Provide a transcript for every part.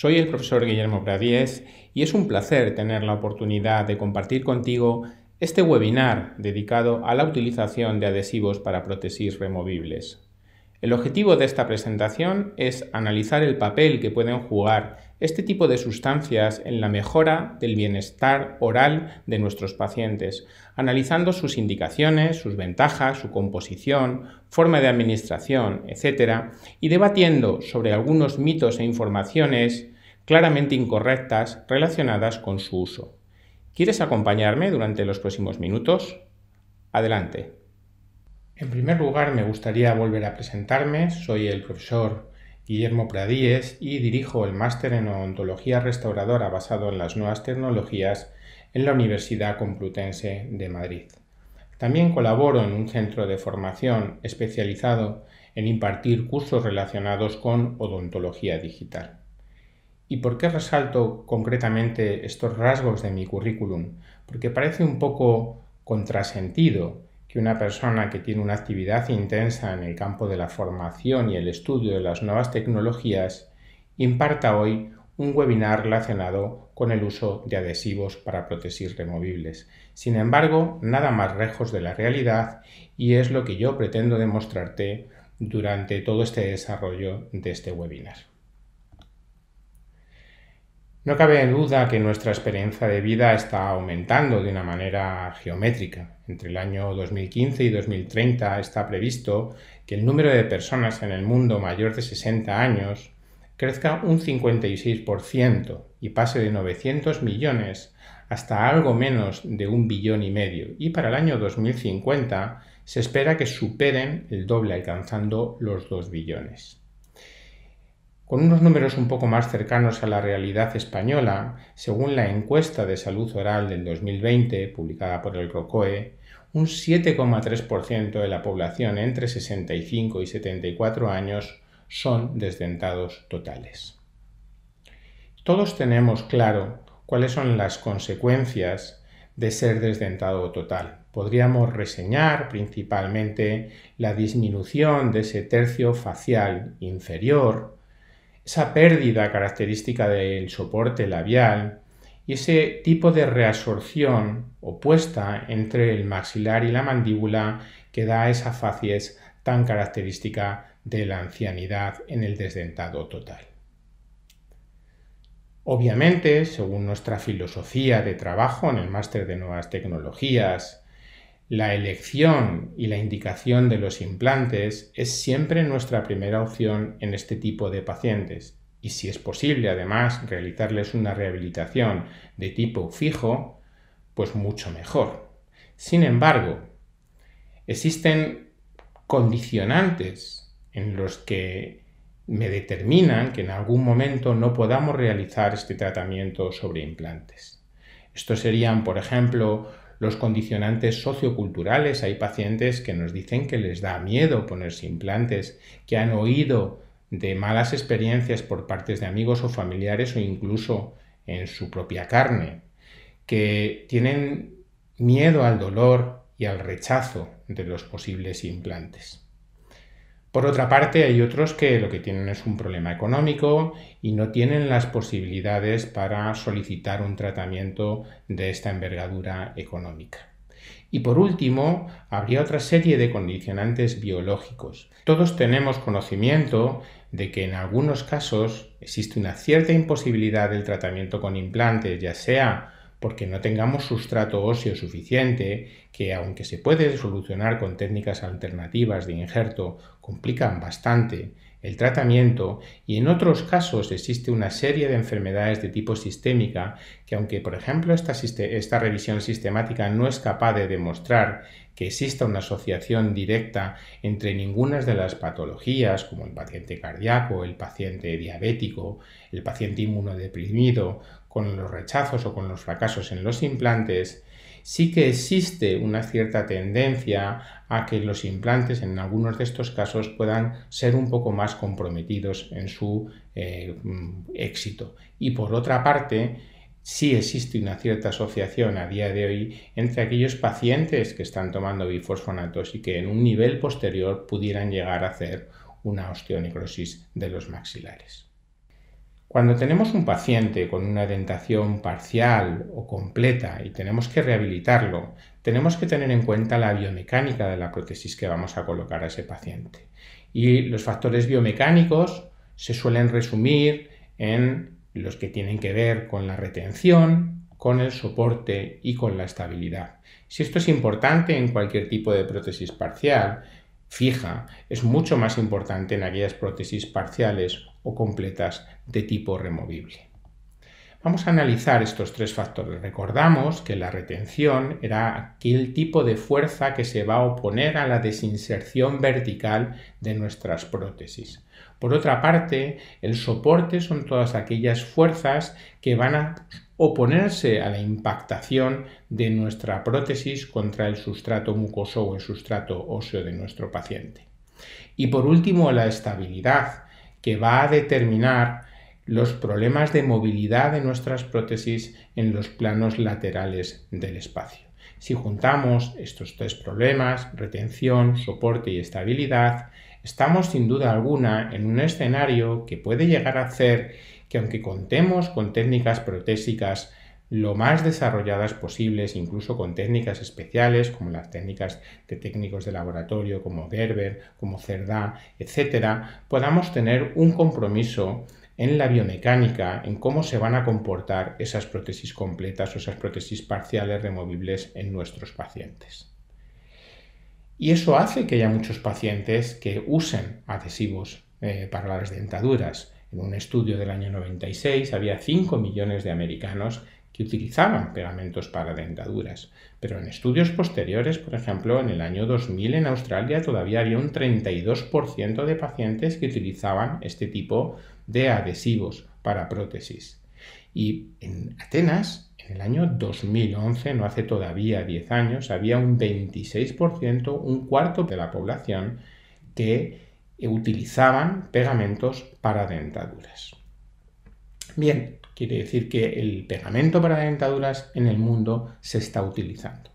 Soy el profesor Guillermo Pradiez y es un placer tener la oportunidad de compartir contigo este webinar dedicado a la utilización de adhesivos para prótesis removibles. El objetivo de esta presentación es analizar el papel que pueden jugar este tipo de sustancias en la mejora del bienestar oral de nuestros pacientes, analizando sus indicaciones, sus ventajas, su composición, forma de administración, etc., y debatiendo sobre algunos mitos e informaciones claramente incorrectas relacionadas con su uso. ¿Quieres acompañarme durante los próximos minutos? Adelante. En primer lugar, me gustaría volver a presentarme. Soy el profesor Guillermo Pradíes y dirijo el máster en odontología restauradora basado en las nuevas tecnologías en la Universidad Complutense de Madrid. También colaboro en un centro de formación especializado en impartir cursos relacionados con odontología digital. ¿Y por qué resalto concretamente estos rasgos de mi currículum? Porque parece un poco contrasentido que una persona que tiene una actividad intensa en el campo de la formación y el estudio de las nuevas tecnologías imparta hoy un webinar relacionado con el uso de adhesivos para prótesis removibles. Sin embargo, nada más lejos de la realidad y es lo que yo pretendo demostrarte durante todo este desarrollo de este webinar. No cabe duda que nuestra experiencia de vida está aumentando de una manera geométrica. Entre el año 2015 y 2030 está previsto que el número de personas en el mundo mayor de 60 años crezca un 56% y pase de 900 millones hasta algo menos de un billón y medio. Y para el año 2050 se espera que superen el doble alcanzando los 2 billones con unos números un poco más cercanos a la realidad española, según la encuesta de salud oral del 2020 publicada por el ROCOE, un 7,3% de la población entre 65 y 74 años son desdentados totales. Todos tenemos claro cuáles son las consecuencias de ser desdentado total. Podríamos reseñar principalmente la disminución de ese tercio facial inferior, esa pérdida característica del soporte labial y ese tipo de reabsorción opuesta entre el maxilar y la mandíbula que da esa facies tan característica de la ancianidad en el desdentado total. Obviamente, según nuestra filosofía de trabajo en el máster de nuevas tecnologías la elección y la indicación de los implantes es siempre nuestra primera opción en este tipo de pacientes y si es posible además realizarles una rehabilitación de tipo fijo, pues mucho mejor. Sin embargo, existen condicionantes en los que me determinan que en algún momento no podamos realizar este tratamiento sobre implantes. Estos serían, por ejemplo, los condicionantes socioculturales. Hay pacientes que nos dicen que les da miedo ponerse implantes, que han oído de malas experiencias por partes de amigos o familiares o incluso en su propia carne, que tienen miedo al dolor y al rechazo de los posibles implantes. Por otra parte, hay otros que lo que tienen es un problema económico y no tienen las posibilidades para solicitar un tratamiento de esta envergadura económica. Y por último, habría otra serie de condicionantes biológicos. Todos tenemos conocimiento de que en algunos casos existe una cierta imposibilidad del tratamiento con implantes, ya sea porque no tengamos sustrato óseo suficiente, que aunque se puede solucionar con técnicas alternativas de injerto, complican bastante el tratamiento y en otros casos existe una serie de enfermedades de tipo sistémica que aunque por ejemplo esta, esta revisión sistemática no es capaz de demostrar que exista una asociación directa entre ninguna de las patologías, como el paciente cardíaco, el paciente diabético, el paciente inmunodeprimido, con los rechazos o con los fracasos en los implantes, sí que existe una cierta tendencia a que los implantes en algunos de estos casos puedan ser un poco más comprometidos en su eh, mm, éxito. Y por otra parte, sí existe una cierta asociación a día de hoy entre aquellos pacientes que están tomando bifosfonatos y que en un nivel posterior pudieran llegar a hacer una osteonecrosis de los maxilares. Cuando tenemos un paciente con una dentación parcial o completa y tenemos que rehabilitarlo, tenemos que tener en cuenta la biomecánica de la prótesis que vamos a colocar a ese paciente. Y los factores biomecánicos se suelen resumir en los que tienen que ver con la retención, con el soporte y con la estabilidad. Si esto es importante en cualquier tipo de prótesis parcial, fija es mucho más importante en aquellas prótesis parciales o completas de tipo removible. Vamos a analizar estos tres factores. Recordamos que la retención era aquel tipo de fuerza que se va a oponer a la desinserción vertical de nuestras prótesis. Por otra parte, el soporte son todas aquellas fuerzas que van a oponerse a la impactación de nuestra prótesis contra el sustrato mucoso o el sustrato óseo de nuestro paciente. Y por último, la estabilidad, que va a determinar los problemas de movilidad de nuestras prótesis en los planos laterales del espacio. Si juntamos estos tres problemas, retención, soporte y estabilidad, Estamos sin duda alguna en un escenario que puede llegar a hacer que aunque contemos con técnicas protésicas lo más desarrolladas posibles, incluso con técnicas especiales como las técnicas de técnicos de laboratorio como Gerber, como Cerdá, etcétera, podamos tener un compromiso en la biomecánica, en cómo se van a comportar esas prótesis completas o esas prótesis parciales removibles en nuestros pacientes. Y eso hace que haya muchos pacientes que usen adhesivos eh, para las dentaduras. En un estudio del año 96 había 5 millones de americanos que utilizaban pegamentos para dentaduras, pero en estudios posteriores, por ejemplo, en el año 2000 en Australia todavía había un 32% de pacientes que utilizaban este tipo de adhesivos para prótesis. Y en Atenas en el año 2011, no hace todavía 10 años, había un 26%, un cuarto de la población, que utilizaban pegamentos para dentaduras. Bien, quiere decir que el pegamento para dentaduras en el mundo se está utilizando.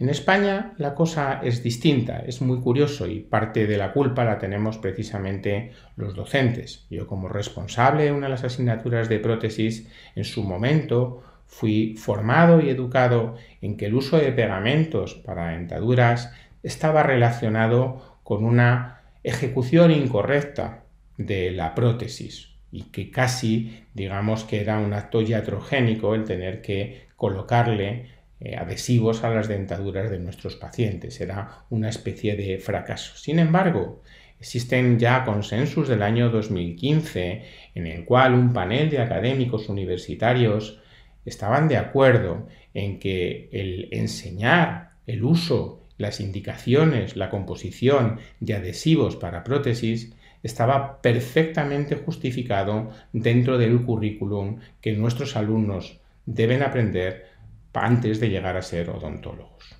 En España la cosa es distinta, es muy curioso y parte de la culpa la tenemos precisamente los docentes. Yo como responsable de una de las asignaturas de prótesis en su momento Fui formado y educado en que el uso de pegamentos para dentaduras estaba relacionado con una ejecución incorrecta de la prótesis y que casi digamos que era un acto iatrogénico el tener que colocarle eh, adhesivos a las dentaduras de nuestros pacientes. Era una especie de fracaso. Sin embargo, Existen ya consensos del año 2015 en el cual un panel de académicos universitarios estaban de acuerdo en que el enseñar el uso, las indicaciones, la composición de adhesivos para prótesis estaba perfectamente justificado dentro del currículum que nuestros alumnos deben aprender antes de llegar a ser odontólogos.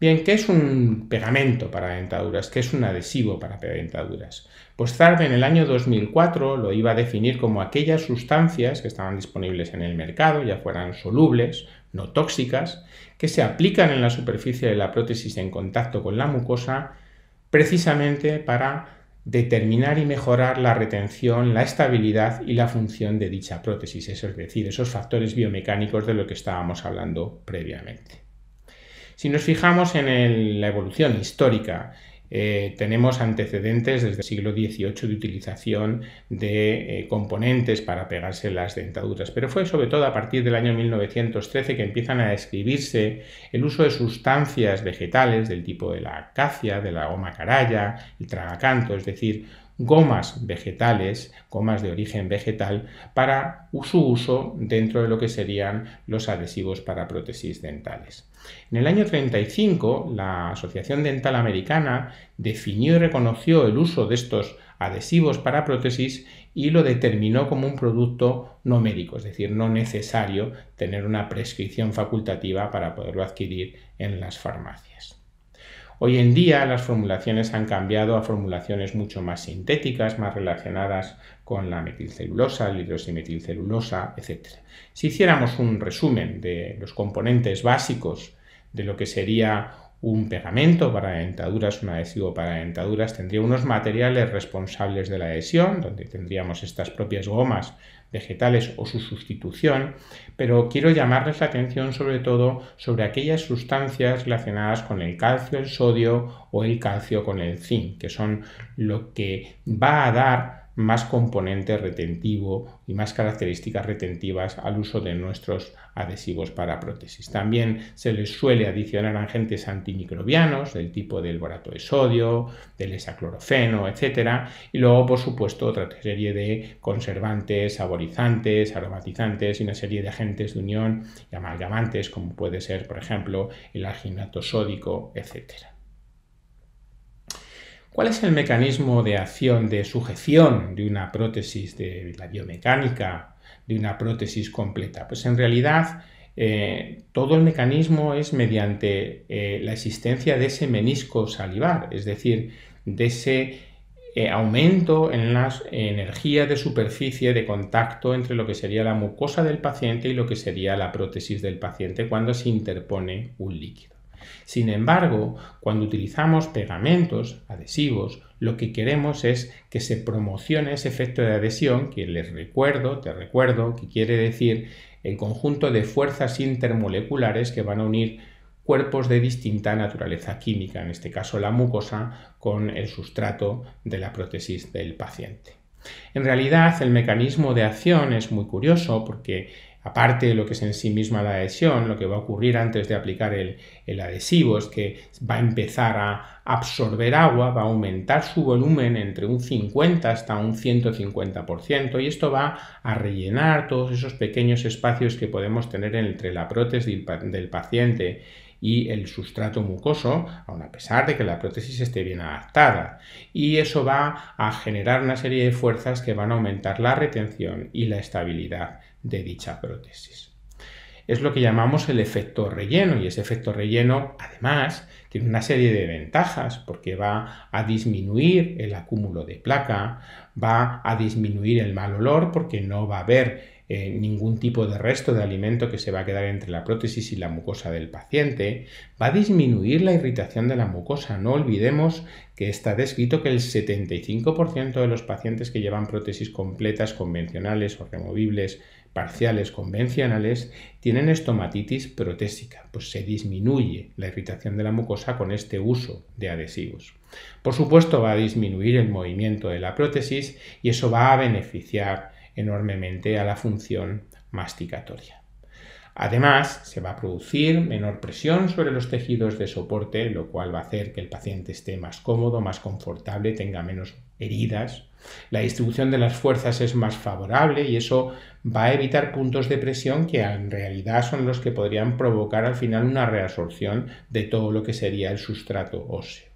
Bien, ¿qué es un pegamento para dentaduras? ¿Qué es un adhesivo para dentaduras? Pues Zarbe en el año 2004 lo iba a definir como aquellas sustancias que estaban disponibles en el mercado, ya fueran solubles, no tóxicas, que se aplican en la superficie de la prótesis en contacto con la mucosa precisamente para determinar y mejorar la retención, la estabilidad y la función de dicha prótesis, es decir, esos factores biomecánicos de lo que estábamos hablando previamente. Si nos fijamos en la evolución histórica, eh, tenemos antecedentes desde el siglo XVIII de utilización de eh, componentes para pegarse las dentaduras, pero fue sobre todo a partir del año 1913 que empiezan a describirse el uso de sustancias vegetales del tipo de la acacia, de la goma caraya, el tragacanto, es decir, gomas vegetales, gomas de origen vegetal, para su uso dentro de lo que serían los adhesivos para prótesis dentales. En el año 35, la Asociación Dental Americana definió y reconoció el uso de estos adhesivos para prótesis y lo determinó como un producto no médico, es decir, no necesario tener una prescripción facultativa para poderlo adquirir en las farmacias. Hoy en día las formulaciones han cambiado a formulaciones mucho más sintéticas, más relacionadas con la metilcelulosa, la hidroximetilcelulosa, etc. Si hiciéramos un resumen de los componentes básicos de lo que sería un pegamento para dentaduras, un adhesivo para dentaduras, tendría unos materiales responsables de la adhesión, donde tendríamos estas propias gomas vegetales o su sustitución, pero quiero llamarles la atención sobre todo sobre aquellas sustancias relacionadas con el calcio, el sodio o el calcio con el zinc, que son lo que va a dar más componente retentivo y más características retentivas al uso de nuestros adhesivos para prótesis. También se les suele adicionar agentes antimicrobianos del tipo del borato de sodio, del hexaclorofeno, etc. Y luego, por supuesto, otra serie de conservantes, saborizantes, aromatizantes y una serie de agentes de unión y amalgamantes como puede ser, por ejemplo, el arginato sódico, etcétera. ¿Cuál es el mecanismo de acción, de sujeción de una prótesis de la biomecánica, de una prótesis completa? Pues en realidad eh, todo el mecanismo es mediante eh, la existencia de ese menisco salivar, es decir, de ese eh, aumento en la energía de superficie de contacto entre lo que sería la mucosa del paciente y lo que sería la prótesis del paciente cuando se interpone un líquido. Sin embargo, cuando utilizamos pegamentos, adhesivos, lo que queremos es que se promocione ese efecto de adhesión que les recuerdo, te recuerdo, que quiere decir el conjunto de fuerzas intermoleculares que van a unir cuerpos de distinta naturaleza química, en este caso la mucosa, con el sustrato de la prótesis del paciente. En realidad, el mecanismo de acción es muy curioso porque aparte de lo que es en sí misma la adhesión, lo que va a ocurrir antes de aplicar el, adhesivo es que va a empezar a absorber agua, va a aumentar su volumen entre un 50 hasta un 150% y esto va a rellenar todos esos pequeños espacios que podemos tener entre la prótesis del paciente y el sustrato mucoso, aun a pesar de que la prótesis esté bien adaptada. Y eso va a generar una serie de fuerzas que van a aumentar la retención y la estabilidad de dicha prótesis. Es lo que llamamos el efecto relleno y ese efecto relleno además tiene una serie de ventajas porque va a disminuir el acúmulo de placa, va a disminuir el mal olor porque no va a haber eh, ningún tipo de resto de alimento que se va a quedar entre la prótesis y la mucosa del paciente, va a disminuir la irritación de la mucosa. No olvidemos que está descrito que el 75% de los pacientes que llevan prótesis completas, convencionales o removibles parciales convencionales tienen estomatitis protésica, pues se disminuye la irritación de la mucosa con este uso de adhesivos. Por supuesto va a disminuir el movimiento de la prótesis y eso va a beneficiar enormemente a la función masticatoria. Además, se va a producir menor presión sobre los tejidos de soporte, lo cual va a hacer que el paciente esté más cómodo, más confortable, tenga menos heridas. La distribución de las fuerzas es más favorable y eso va a evitar puntos de presión que en realidad son los que podrían provocar al final una reabsorción de todo lo que sería el sustrato óseo.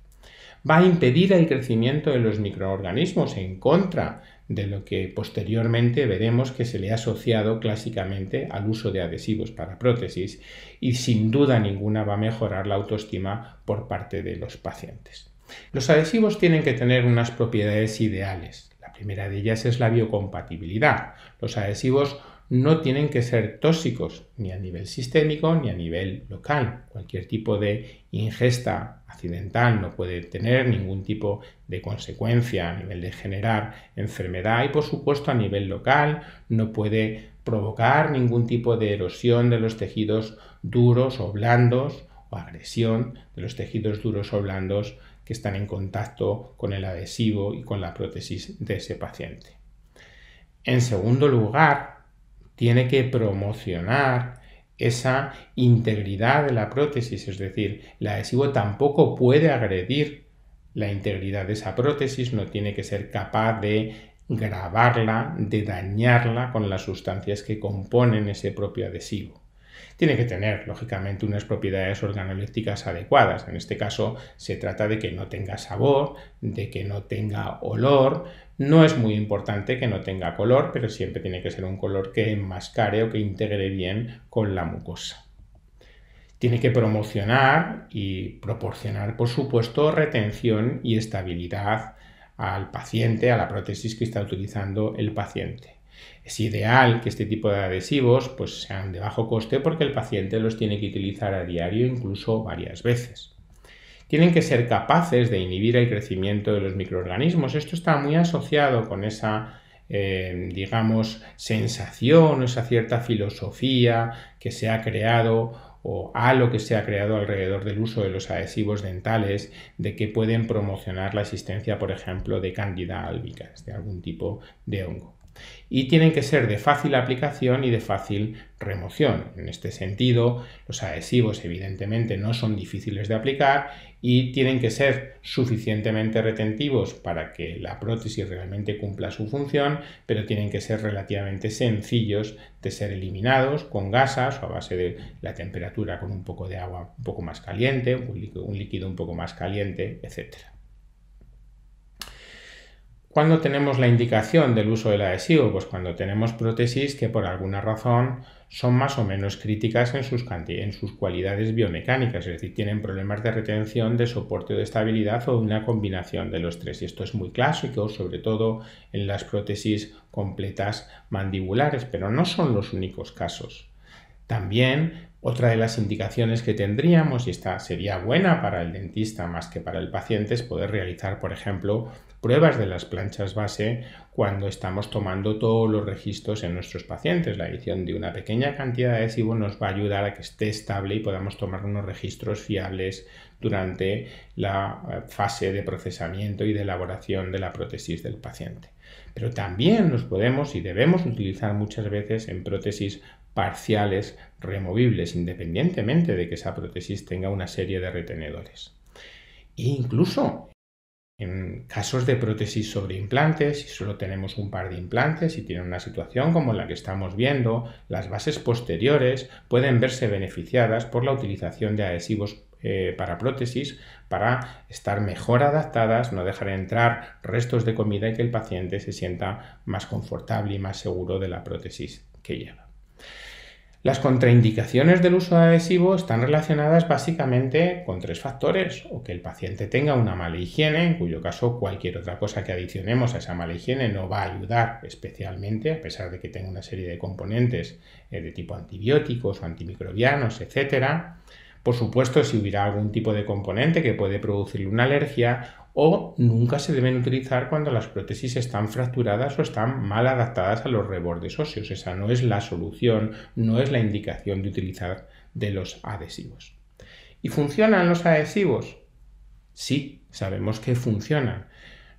Va a impedir el crecimiento de los microorganismos en contra de lo que posteriormente veremos que se le ha asociado clásicamente al uso de adhesivos para prótesis y sin duda ninguna va a mejorar la autoestima por parte de los pacientes. Los adhesivos tienen que tener unas propiedades ideales. La primera de ellas es la biocompatibilidad. Los adhesivos no tienen que ser tóxicos ni a nivel sistémico ni a nivel local. Cualquier tipo de ingesta accidental no puede tener ningún tipo de consecuencia a nivel de generar enfermedad y por supuesto a nivel local no puede provocar ningún tipo de erosión de los tejidos duros o blandos o agresión de los tejidos duros o blandos que están en contacto con el adhesivo y con la prótesis de ese paciente. En segundo lugar, tiene que promocionar esa integridad de la prótesis, es decir, el adhesivo tampoco puede agredir la integridad de esa prótesis, no tiene que ser capaz de grabarla, de dañarla con las sustancias que componen ese propio adhesivo. Tiene que tener, lógicamente, unas propiedades organolépticas adecuadas. En este caso, se trata de que no tenga sabor, de que no tenga olor. No es muy importante que no tenga color, pero siempre tiene que ser un color que enmascare o que integre bien con la mucosa. Tiene que promocionar y proporcionar, por supuesto, retención y estabilidad al paciente, a la prótesis que está utilizando el paciente. Es ideal que este tipo de adhesivos pues, sean de bajo coste porque el paciente los tiene que utilizar a diario, incluso varias veces. Tienen que ser capaces de inhibir el crecimiento de los microorganismos. Esto está muy asociado con esa, eh, digamos, sensación, esa cierta filosofía que se ha creado o a lo que se ha creado alrededor del uso de los adhesivos dentales, de que pueden promocionar la existencia, por ejemplo, de candida albicans, de algún tipo de hongo y tienen que ser de fácil aplicación y de fácil remoción. En este sentido, los adhesivos evidentemente no son difíciles de aplicar y tienen que ser suficientemente retentivos para que la prótesis realmente cumpla su función, pero tienen que ser relativamente sencillos de ser eliminados con gasas o a base de la temperatura con un poco de agua un poco más caliente, un líquido un, poco más caliente, etcétera. ¿Cuándo tenemos la indicación del uso del adhesivo? Pues cuando tenemos prótesis que por alguna razón son más o menos críticas en sus, cualidades biomecánicas, es decir, tienen problemas de retención, de soporte o de estabilidad o una combinación de los tres. Y esto es muy clásico, sobre todo en las prótesis completas mandibulares, pero no son los únicos casos. También otra de las indicaciones que tendríamos, y esta sería buena para el dentista más que para el paciente, es poder realizar, por ejemplo, pruebas de las planchas base cuando estamos tomando todos los registros en nuestros pacientes. La adición de una pequeña cantidad de SIBO nos va a ayudar a que esté estable y podamos tomar unos registros fiables durante la eh, fase de procesamiento y de elaboración de la prótesis del paciente. Pero también los podemos y debemos utilizar muchas veces en prótesis parciales removibles, independientemente de que esa prótesis tenga una serie de retenedores. E incluso en casos de prótesis sobre implantes, si solo tenemos un par de implantes y tiene una situación como la que estamos viendo, las bases posteriores pueden verse beneficiadas por la utilización de adhesivos eh, para prótesis para estar mejor adaptadas, no dejar entrar restos de comida y que el paciente se sienta más confortable y más seguro de la prótesis que lleva. Las contraindicaciones del uso de adhesivo están relacionadas básicamente con tres factores, o que el paciente tenga una mala higiene, en cuyo caso cualquier otra cosa que adicionemos a esa mala higiene no va a ayudar especialmente, a pesar de que tenga una serie de componentes eh, de tipo antibióticos o antimicrobianos, etc. Por supuesto, si hubiera algún tipo de componente que puede producirle una alergia o nunca se deben utilizar cuando las prótesis están fracturadas o están mal adaptadas a los rebordes óseos. Esa no es la solución, no es la indicación de utilizar de los adhesivos. ¿Y funcionan los adhesivos? Sí, sabemos que funcionan.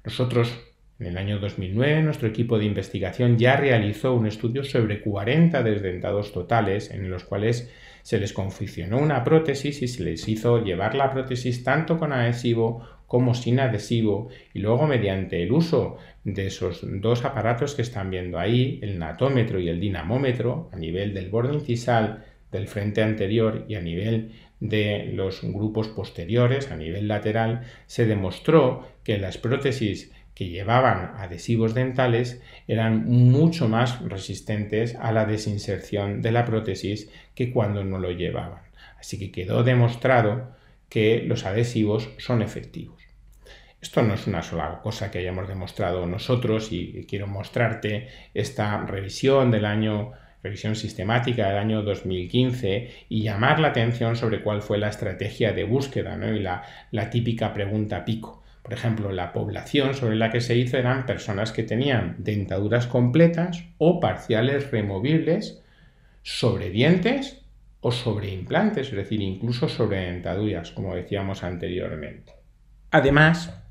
Nosotros, en el año 2009, nuestro equipo de investigación ya realizó un estudio sobre 40 desdentados totales en los cuales se les confeccionó una prótesis y se les hizo llevar la prótesis tanto con adhesivo como sin adhesivo y luego mediante el uso de esos dos aparatos que están viendo ahí, el natómetro y el dinamómetro, a nivel del borde incisal, del frente anterior y a nivel de los grupos posteriores, a nivel lateral, se demostró que las prótesis que llevaban adhesivos dentales eran mucho más resistentes a la desinserción de la prótesis que cuando no lo llevaban. Así que quedó demostrado que los adhesivos son efectivos. Esto no es una sola cosa que hayamos demostrado nosotros y quiero mostrarte esta revisión del año revisión sistemática del año 2015 y llamar la atención sobre cuál fue la estrategia de búsqueda ¿no? y la, la típica pregunta pico. Por ejemplo, la población sobre la que se hizo eran personas que tenían dentaduras completas o parciales removibles sobre dientes o sobre implantes, es decir, incluso sobre dentaduras, como decíamos anteriormente. Además,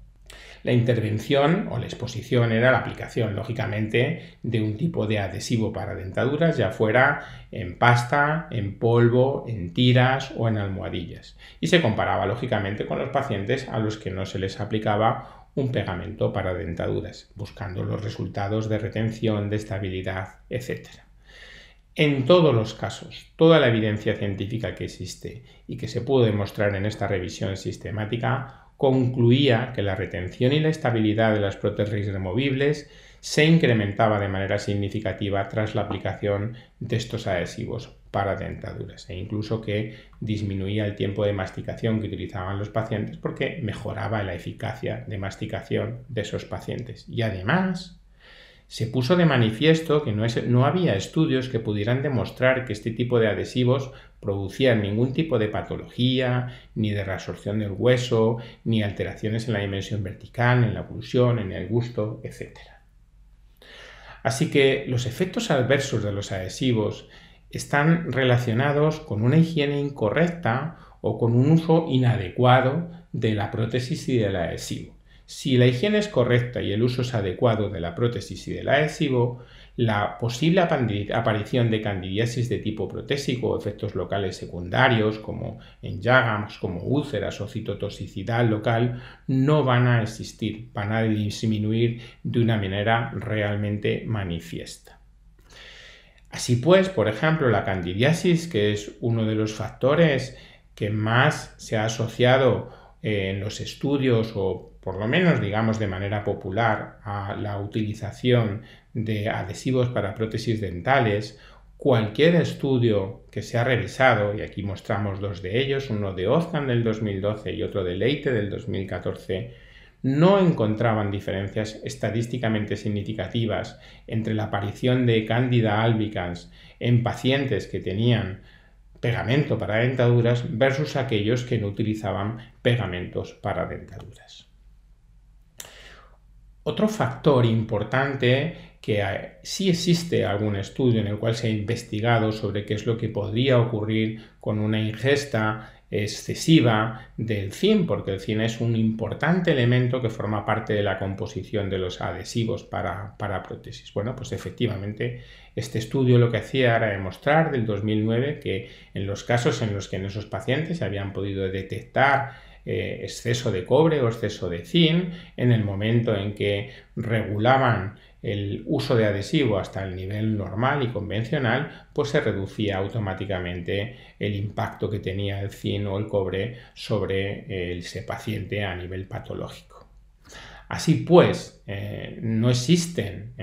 la intervención o la exposición era la aplicación, lógicamente, de un tipo de adhesivo para dentaduras, ya fuera en pasta, en polvo, en tiras o en almohadillas. Y se comparaba, lógicamente, con los pacientes a los que no se les aplicaba un pegamento para dentaduras, buscando los resultados de retención, de estabilidad, etc. En todos los casos, toda la evidencia científica que existe y que se pudo demostrar en esta revisión sistemática concluía que la retención y la estabilidad de las prótesis removibles se incrementaba de manera significativa tras la aplicación de estos adhesivos para dentaduras e incluso que disminuía el tiempo de masticación que utilizaban los pacientes porque mejoraba la eficacia de masticación de esos pacientes. Y además, se puso de manifiesto que no, había estudios que pudieran demostrar que este tipo de adhesivos producían ningún tipo de patología, ni de reabsorción del hueso, ni alteraciones en la dimensión vertical, en la oclusión, en el gusto, etc. Así que los efectos adversos de los adhesivos están relacionados con una higiene incorrecta o con un uso inadecuado de la prótesis y del adhesivo. Si la higiene es correcta y el uso es adecuado de la prótesis y del adhesivo, la posible aparición de candidiasis de tipo protésico o efectos locales secundarios como en llagas, como úlceras o citotoxicidad local no van a existir, van a disminuir de una manera realmente manifiesta. Así pues, por ejemplo, la candidiasis, que es uno de los factores que más se ha asociado en los estudios o por lo menos digamos de manera popular, a la utilización de adhesivos para prótesis dentales, cualquier estudio que se ha revisado, y aquí mostramos dos de ellos, uno de Ozcan del 2012 y otro de Leite del 2014, no encontraban diferencias estadísticamente significativas entre la aparición de Candida albicans en pacientes que tenían pegamento para dentaduras versus aquellos que no utilizaban pegamentos para dentaduras. Otro factor importante que eh, sí existe algún estudio en el cual se ha investigado sobre qué es lo que podría ocurrir con una ingesta excesiva del zinc, porque el zinc es un importante elemento que forma parte de la composición de los adhesivos para, para prótesis. Bueno, pues efectivamente este estudio lo que hacía era demostrar del 2009 que en los casos en los que en esos pacientes se habían podido detectar eh, exceso de cobre o exceso de zinc, en el momento en que regulaban el uso de adhesivo hasta el nivel normal y convencional, pues se reducía automáticamente el impacto que tenía el zinc o el cobre sobre eh, ese paciente a nivel patológico. Así pues, eh, no existen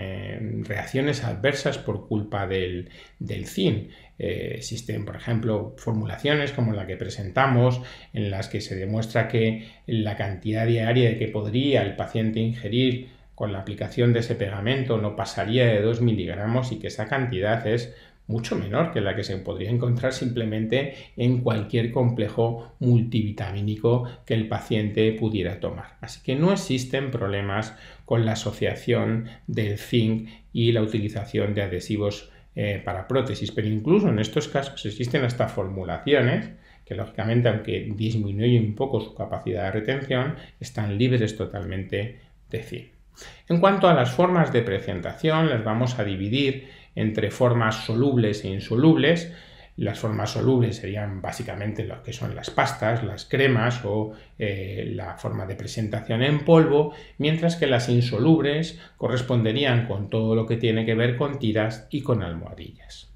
reacciones adversas por culpa del, del zinc. Eh, existen, por ejemplo, formulaciones como la que presentamos, en las que se demuestra que la cantidad diaria que podría el paciente ingerir con la aplicación de ese pegamento no pasaría de 2 miligramos y que esa cantidad es mucho menor que la que se podría encontrar simplemente en cualquier complejo multivitamínico que el paciente pudiera tomar. Así que no existen problemas con la asociación del zinc y la utilización de adhesivos eh, para prótesis, pero incluso en estos casos existen hasta formulaciones que lógicamente aunque disminuyen un poco su capacidad de retención, están libres totalmente de cien En cuanto a las formas de presentación, las vamos a dividir entre formas solubles e insolubles. Las formas solubles serían básicamente lo que son las pastas, las cremas o eh, la forma de presentación en polvo, mientras que las insolubles corresponderían con todo lo que tiene que ver con tiras y con almohadillas.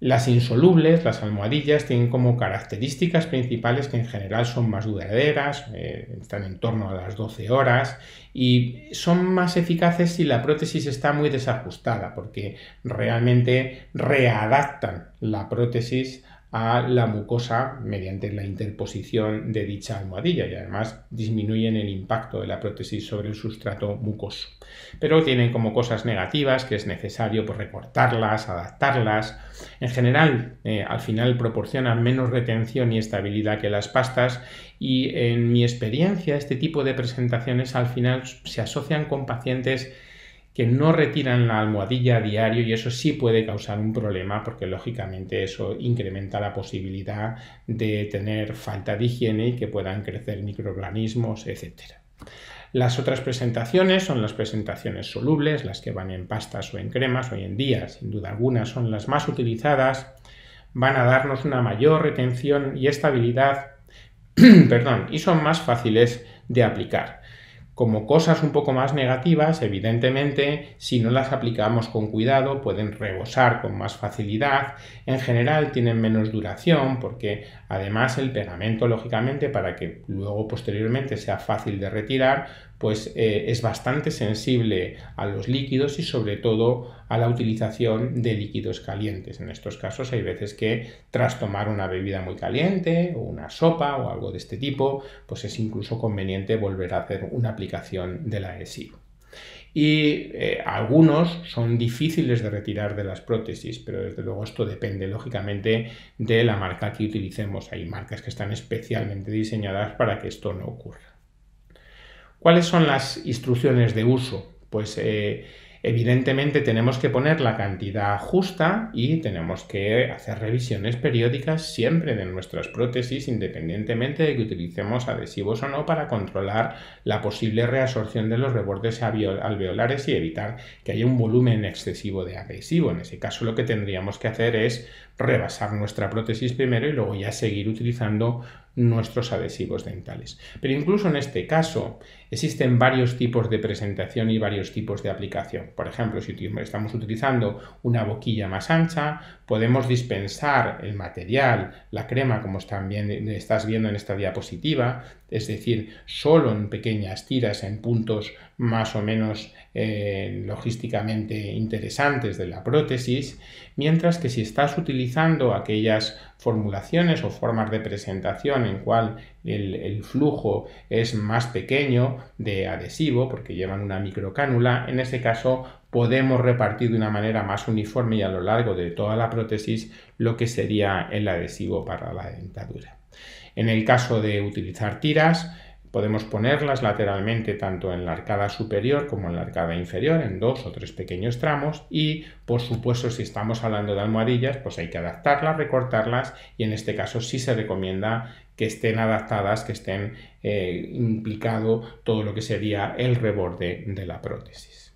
Las insolubles, las almohadillas, tienen como características principales que en general son más duraderas, eh, están en torno a las 12 horas y son más eficaces si la prótesis está muy desajustada porque realmente readaptan la prótesis a la mucosa mediante la interposición de dicha almohadilla y además disminuyen el impacto de la prótesis sobre el sustrato mucoso. Pero tienen como cosas negativas que es necesario pues, recortarlas, adaptarlas. En general, eh, al final proporcionan menos retención y estabilidad que las pastas y en mi experiencia este tipo de presentaciones al final se asocian con pacientes que no retiran la almohadilla a diario y eso sí puede causar un problema porque lógicamente eso incrementa la posibilidad de tener falta de higiene y que puedan crecer microorganismos, etc. Las otras presentaciones son las presentaciones solubles, las que van en pastas o en cremas hoy en día, sin duda alguna son las más utilizadas, van a darnos una mayor retención y estabilidad, perdón, y son más fáciles de aplicar. Como cosas un poco más negativas, evidentemente, si no las aplicamos con cuidado, pueden rebosar con más facilidad, en general tienen menos duración, porque además el pegamento, lógicamente, para que luego posteriormente sea fácil de retirar, pues eh, es bastante sensible a los líquidos y sobre todo a la utilización de líquidos calientes. En estos casos hay veces que tras tomar una bebida muy caliente o una sopa o algo de este tipo, pues es incluso conveniente volver a hacer una aplicación de la ESI y eh, algunos son difíciles de retirar de las prótesis, pero desde luego esto depende lógicamente de la marca que utilicemos. Hay marcas que están especialmente diseñadas para que esto no ocurra. ¿Cuáles son las instrucciones de uso? Pues eh, evidentemente tenemos que poner la cantidad justa y tenemos que hacer revisiones periódicas siempre de nuestras prótesis, independientemente de que utilicemos adhesivos o no, para controlar la posible reabsorción de los rebordes alveolares y evitar que haya un volumen excesivo de adhesivo. En ese caso lo que tendríamos que hacer es rebasar nuestra prótesis primero y luego ya seguir utilizando nuestros adhesivos dentales. Pero incluso en este caso existen varios tipos de presentación y varios tipos de aplicación. Por ejemplo, si estamos utilizando una boquilla más ancha, podemos dispensar el material, la crema, como estás viendo en esta diapositiva, es decir, solo en pequeñas tiras, en puntos más o menos eh, logísticamente interesantes de la prótesis, mientras que si estás utilizando aquellas formulaciones o formas de presentación en cual el, el flujo es más pequeño de adhesivo, porque llevan una microcánula, en ese caso podemos repartir de una manera más uniforme y a lo largo de toda la prótesis lo que sería el adhesivo para la dentadura. En el caso de utilizar tiras, Podemos ponerlas lateralmente tanto en la arcada superior como en la arcada inferior, en dos o tres pequeños tramos y, por supuesto, si estamos hablando de almohadillas, pues hay que adaptarlas, recortarlas y en este caso sí se recomienda que estén adaptadas, que estén eh, implicado todo lo que sería el reborde de la prótesis.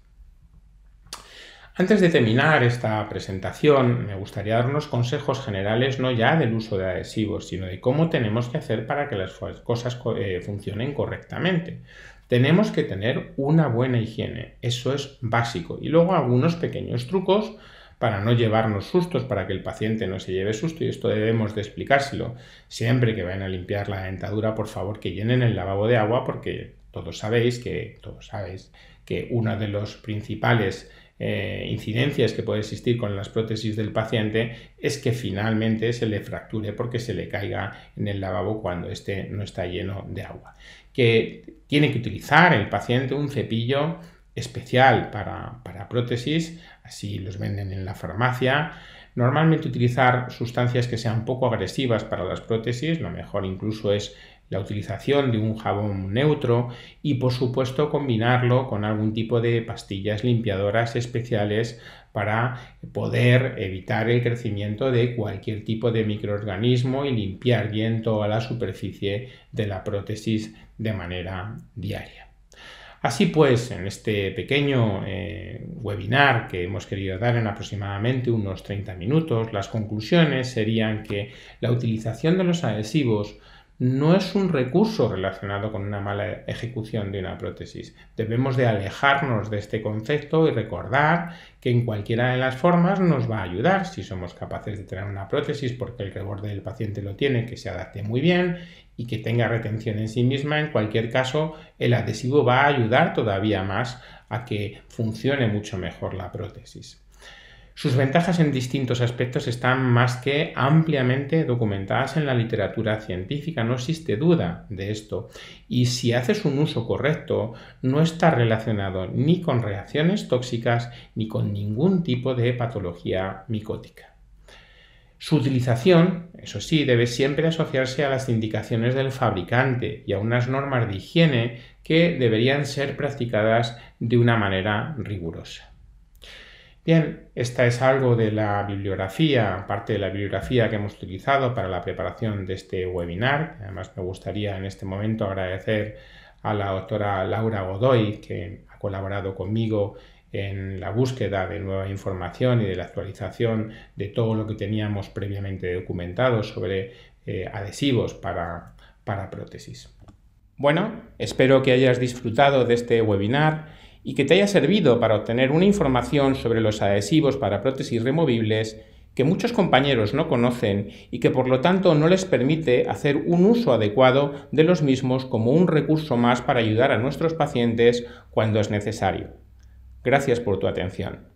Antes de terminar esta presentación, me gustaría dar unos consejos generales no ya del uso de adhesivos, sino de cómo tenemos que hacer para que las cosas eh, funcionen correctamente. Tenemos que tener una buena higiene, eso es básico, y luego algunos pequeños trucos para no llevarnos sustos, para que el paciente no se lleve susto, y esto debemos de explicárselo. Siempre que vayan a limpiar la dentadura, por favor, que llenen el lavabo de agua, porque todos sabéis que, todos sabéis que uno de los principales eh, incidencias que puede existir con las prótesis del paciente es que finalmente se le fracture porque se le caiga en el lavabo cuando éste no está lleno de agua. Que tiene que utilizar el paciente un cepillo especial para, para prótesis, así los venden en la farmacia. Normalmente utilizar sustancias que sean poco agresivas para las prótesis, lo mejor incluso es la utilización de un jabón neutro y por supuesto combinarlo con algún tipo de pastillas limpiadoras especiales para poder evitar el crecimiento de cualquier tipo de microorganismo y limpiar bien toda la superficie de la prótesis de manera diaria. Así pues, en este pequeño eh, webinar que hemos querido dar en aproximadamente unos 30 minutos, las conclusiones serían que la utilización de los adhesivos no es un recurso relacionado con una mala ejecución de una prótesis. Debemos de alejarnos de este concepto y recordar que en cualquiera de las formas nos va a ayudar si somos capaces de tener una prótesis porque el reborde del paciente lo tiene, que se adapte muy bien y que tenga retención en sí misma. En cualquier caso, el adhesivo va a ayudar todavía más a que funcione mucho mejor la prótesis. Sus ventajas en distintos aspectos están más que ampliamente documentadas en la literatura científica, no existe duda de esto. Y si haces un uso correcto, no está relacionado ni con reacciones tóxicas ni con ningún tipo de patología micótica. Su utilización, eso sí, debe siempre asociarse a las indicaciones del fabricante y a unas normas de higiene que deberían ser practicadas de una manera rigurosa. Bien, esta es algo de la bibliografía, parte de la bibliografía que hemos utilizado para la preparación de este webinar. Además, me gustaría en este momento agradecer a la doctora Laura Godoy, que ha colaborado conmigo en la búsqueda de nueva información y de la actualización de todo lo que teníamos previamente documentado sobre eh, adhesivos para, para prótesis. Bueno, espero que hayas disfrutado de este webinar y que te haya servido para obtener una información sobre los adhesivos para prótesis removibles que muchos compañeros no conocen y que por lo tanto no les permite hacer un uso adecuado de los mismos como un recurso más para ayudar a nuestros pacientes cuando es necesario. Gracias por tu atención.